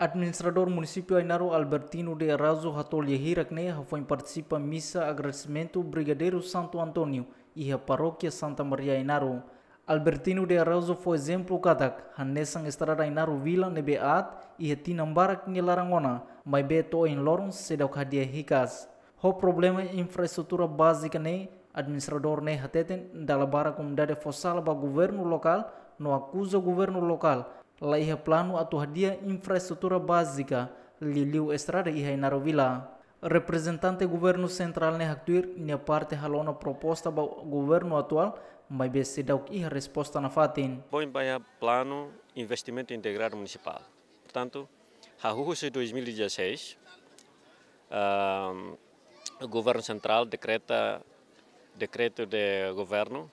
Administrador Municipio Ainaro Albertino de Arazo Ratol Yehirakneha foi participa missa agradecimento Brigadeiro Santo Antônio e a paróquia Santa Maria Ainaro. Albertino de Arazo foi exemplo kadak hanesang estrada Ainaro Vila beat e tinambarak nilarangona, mas beto em lorong sedauk hadiah hikas. Ho problema infraestrutura básica ne administrador ne hateten dalabarak umdade fosal ba governo local no acusa governo local Laiha Plano atordia infraestrutura básica, Liliu Estrada e Reinaro Vila. Representante governo central ne haktuir ne parte halona proposta ba governo atual, mas se dauk i resposta na fatin. Bom, baia plano investimento integrado municipal. Portanto, Rahuhus de 2016, uh, o governo central decreta decreto de governo,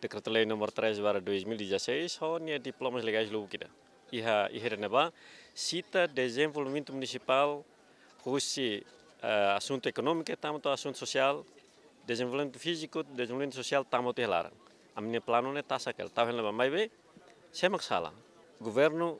decreto lei número 3 para 2016, onde é diplomas legais lúquida. IHA, ihera cita sita desenvolvimento municipal, Rússia, uh, eh, asunto ekonomike tamoto asunto sosial desenvolvimento fisiko desenvolvimento sosial tamoto elara. amne plano ne tasa kel aquela, helaba vendo Semak sala, governo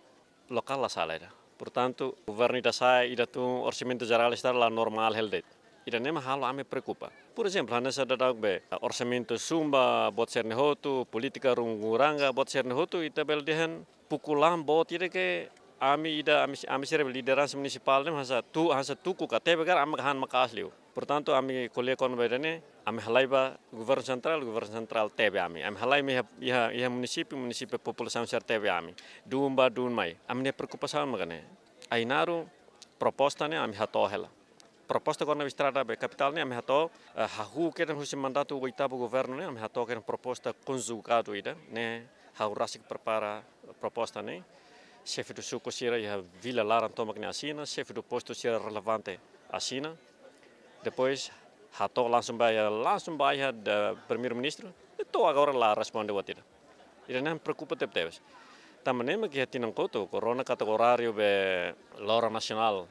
lokal la sala era. Portanto, governo ida sai, ida tu orçamento geral estar la normal heldet. Ida nem halo ame ah, preocupa. Por exemplo, hana sa dadag be orçamento sumba bot ser hotu politika runguranga bot ser hotu ita e bel dehen pukulan bot tidak ke ami ida ami ami sere lideran municipal nih hasa tu hasa tuku kate begar am han makas liu pertanto ami kole kon bedane ami halai ba gubern sentral gubern sentral tebe ami ami halai mi ya ya munisipi munisipi populasi ser tebe ami dumba ba mai ami ne perkupasan magane ainaru proposta ne ami hato hela proposta kona vistrada be kapital ne amhato eh, hahu ke husi mandatu mandato goita bo governo ne amhato ke proposta conjugado ida ne haurasik prepara proposta ne. Né? chefe do suco será a Vila Laran Tomac na China, chefe do posto sira relevante à China. Depois, Hato langsung bayar, langsung baia da primeiro-ministro, itu agora lá responde o atira. Ele não preocupa Também teves. Também me que o conto, corona categorário be Lora Nacional,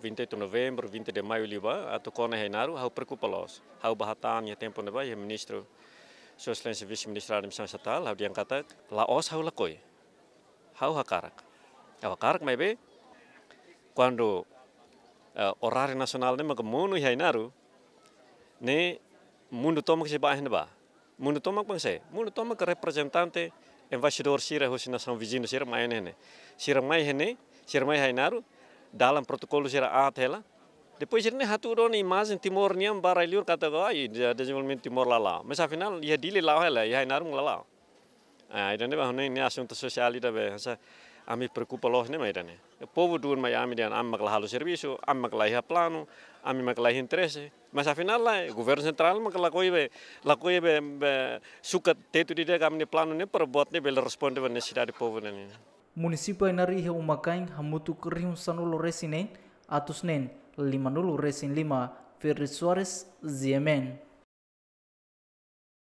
28 de novembro, 20 de maio, liba, a tocona reinaru, hau preocupa los. Hau bahatan, e tempo ne o é ministro, Sosialis slänger Minister Adam nisrar Satal, hau diang kata Laos hau lakoi, Hau hakarak. Hau hakarak maybe quando uh, eh, orari nasional ne magamono hi naru ne mundo tomak si bahen ba. Mundo tomak bang se, mundo tomak representante embaixador sira hosina sam vizino sira mai ne. Sira mai ne, sira mai hi naru dalam protokol sira hela. Depois ele raturou na imagem Timor Niam Baralhur categoria de desenvolvimento Timor lá lá. Mas afinal, ia dele lá ela, ia inarum lá lá. Ah, então não nem assunto social ida bem. Essa ami me preocupa logo nem mais né. O povo do Miami dan amak lá o serviço, amak lá ia am amak lá interesse. Mas afinal final o governo central amak lá coi be, la koi be suka di de kami ni planu ne bot nem bela responde a necessidade do povo né. Munisipai Inari he umakain hamutu kerihun sanulu resinen nen. 5 dulu racing 5 Ferris Suarez Ziemen